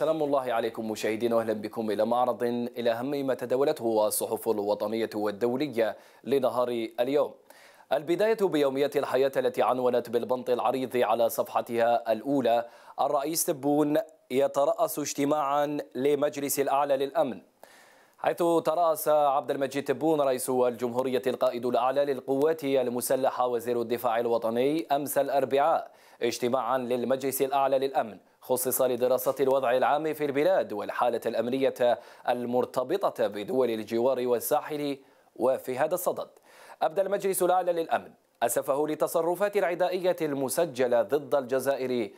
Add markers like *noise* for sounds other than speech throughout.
سلام الله عليكم مشاهدينا واهلا بكم الى معرض الى اهم ما تداولته الصحف الوطنيه والدوليه لنهار اليوم. البدايه بيوميات الحياه التي عنونت بالبنط العريض على صفحتها الاولى الرئيس تبون يتراس اجتماعا لمجلس الاعلى للامن. حيث تراس عبد المجيد تبون رئيس الجمهورية القائد الأعلى للقوات المسلحة وزير الدفاع الوطني أمس الأربعاء اجتماعا للمجلس الأعلى للأمن خصص لدراسة الوضع العام في البلاد والحالة الأمنية المرتبطة بدول الجوار والساحل وفي هذا الصدد أبدى المجلس الأعلى للأمن أسفه لتصرفات العدائية المسجلة ضد الجزائر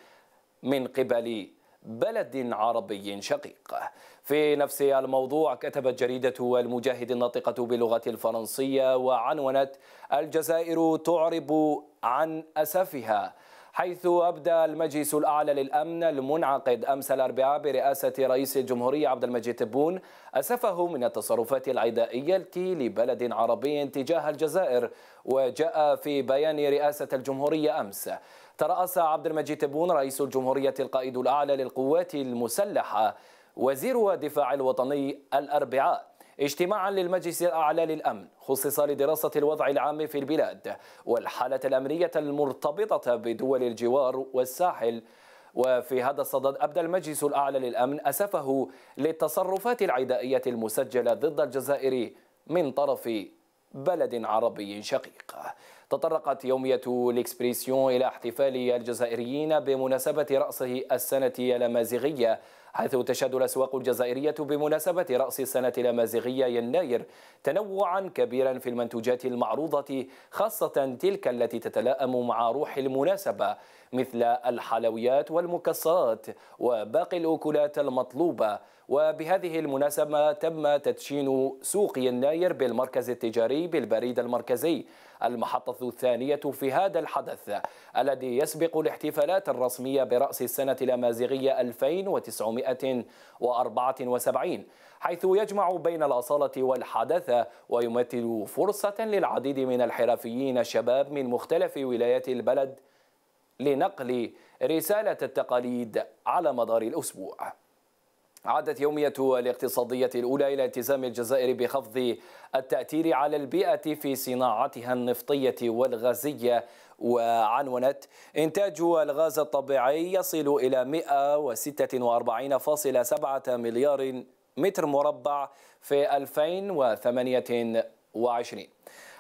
من قبل بلد عربي شقيق في نفس الموضوع كتبت جريدة المجاهد الناطقة باللغة الفرنسية وعنونت الجزائر تعرب عن أسفها حيث أبدى المجلس الأعلى للأمن المنعقد أمس الأربعاء برئاسة رئيس الجمهورية عبد المجيد تبون أسفه من التصرفات العدائية لبلد عربي تجاه الجزائر وجاء في بيان رئاسة الجمهورية أمس ترأس عبد المجيد تبون رئيس الجمهورية القائد الأعلى للقوات المسلحة وزير الدفاع الوطني الأربعاء اجتماعا للمجلس الأعلى للأمن خصص لدراسة الوضع العام في البلاد والحالة الأمنية المرتبطة بدول الجوار والساحل وفي هذا الصدد أبدى المجلس الأعلى للأمن أسفه للتصرفات العدائية المسجلة ضد الجزائر من طرف بلد عربي شقيق تطرقت يومية الإكسبريسيون إلى احتفال الجزائريين بمناسبة رأسه السنة الأمازيغية حيث تشهد الأسواق الجزائرية بمناسبة رأس السنة الأمازيغية يناير تنوعا كبيرا في المنتوجات المعروضة خاصة تلك التي تتلائم مع روح المناسبة مثل الحلويات والمكسرات وباقي الأكلات المطلوبة وبهذه المناسبة تم تدشين سوق يناير بالمركز التجاري بالبريد المركزي المحطة الثانية في هذا الحدث الذي يسبق الاحتفالات الرسمية برأس السنة الأمازيغية 2974 حيث يجمع بين الأصالة والحدثة ويمثل فرصة للعديد من الحرفيين الشباب من مختلف ولايات البلد لنقل رسالة التقاليد على مدار الأسبوع عادت يومية الاقتصادية الأولى إلى التزام الجزائر بخفض التأثير على البيئة في صناعتها النفطية والغازية وعنونت إنتاج الغاز الطبيعي يصل إلى 146.7 مليار متر مربع في 2028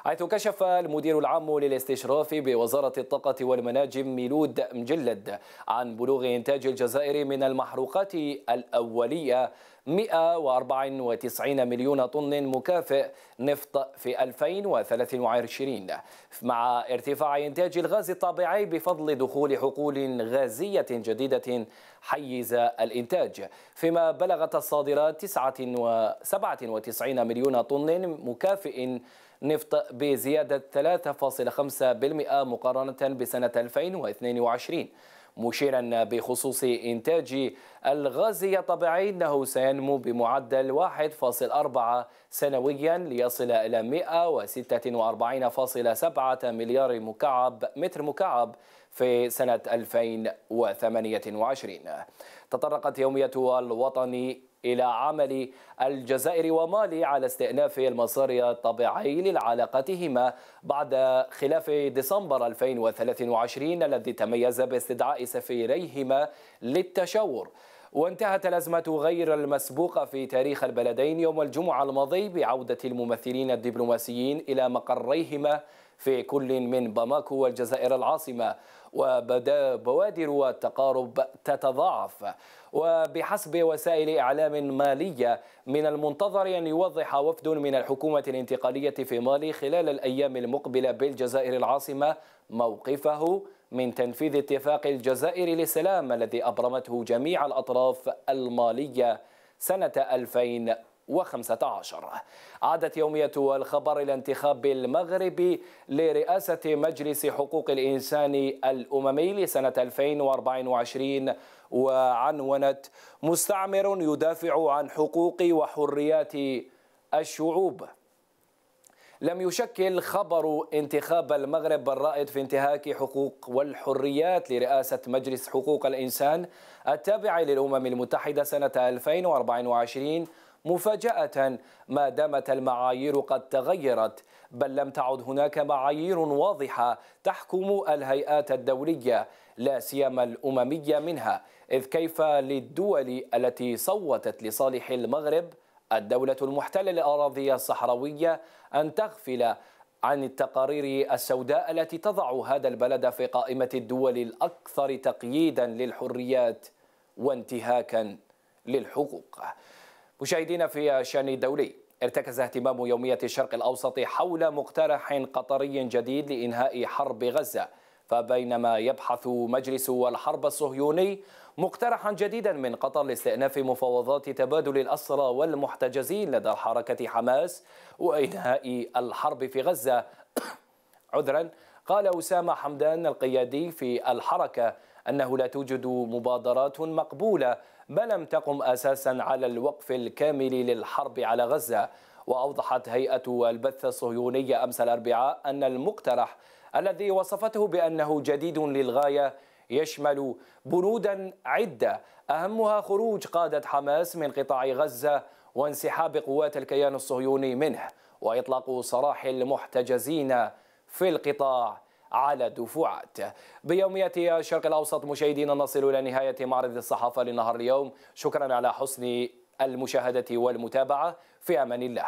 حيث كشف المدير العام للاستشراف بوزارة الطاقة والمناجم ميلود مجلد عن بلوغ إنتاج الجزائر من المحروقات الأولية 194 مليون طن مكافئ نفط في 2023 مع ارتفاع إنتاج الغاز الطبيعي بفضل دخول حقول غازية جديدة حيز الإنتاج فيما بلغت الصادرات 97 مليون طن مكافئ نفط بزيادة 3.5% مقارنة بسنة 2022 مشيرا بخصوص إنتاج الغاز الطبيعي أنه سينمو بمعدل 1.4 سنويا ليصل إلى 146.7 مليار مكعب متر مكعب في سنة 2028 تطرقت يومية الوطني إلى عمل الجزائر ومالي على استئناف المسار الطبيعي لعلاقتهما بعد خلاف ديسمبر 2023 الذي تميز باستدعاء سفيريهما للتشاور وانتهت الأزمة غير المسبوقة في تاريخ البلدين يوم الجمعة الماضي بعودة الممثلين الدبلوماسيين إلى مقريهما في كل من باماكو والجزائر العاصمة وبدا بوادر التقارب تتضاعف وبحسب وسائل إعلام مالية من المنتظر أن يوضح وفد من الحكومة الانتقالية في مالي خلال الأيام المقبلة بالجزائر العاصمة موقفه من تنفيذ اتفاق الجزائر للسلام الذي أبرمته جميع الأطراف المالية سنة 2015 عادت يومية الخبر إلى انتخاب المغرب لرئاسة مجلس حقوق الإنسان الأممي لسنة 2024 وعنونت مستعمر يدافع عن حقوق وحريات الشعوب لم يشكل خبر انتخاب المغرب الرائد في انتهاك حقوق والحريات لرئاسة مجلس حقوق الإنسان التابع للأمم المتحدة سنة 2024 مفاجأة ما دامت المعايير قد تغيرت بل لم تعد هناك معايير واضحة تحكم الهيئات الدولية لا سيما الأممية منها إذ كيف للدول التي صوتت لصالح المغرب الدولة المحتلة للأراضي الصحراوية أن تغفل عن التقارير السوداء التي تضع هذا البلد في قائمة الدول الأكثر تقييدا للحريات وانتهاكا للحقوق مشاهدينا في الشأن الدولي ارتكز اهتمام يومية الشرق الأوسط حول مقترح قطري جديد لإنهاء حرب غزة فبينما يبحث مجلس الحرب الصهيوني مقترحا جديدا من قطر لاستئناف مفاوضات تبادل الأسرى والمحتجزين لدى حركة حماس وإنهاء الحرب في غزة *coughs* عذرا قال أسامة حمدان القيادي في الحركة أنه لا توجد مبادرات مقبولة بل لم تقم أساسا على الوقف الكامل للحرب على غزة وأوضحت هيئة البث الصهيونية أمس الأربعاء أن المقترح الذي وصفته بأنه جديد للغاية يشمل بنودا عدة أهمها خروج قادة حماس من قطاع غزة وانسحاب قوات الكيان الصهيوني منه وإطلاق سراح المحتجزين في القطاع على الدفوعات بيومية الشرق الأوسط مشاهدينا نصل إلى نهاية معرض الصحافة لنهار اليوم شكرا على حسن المشاهدة والمتابعة في أمان الله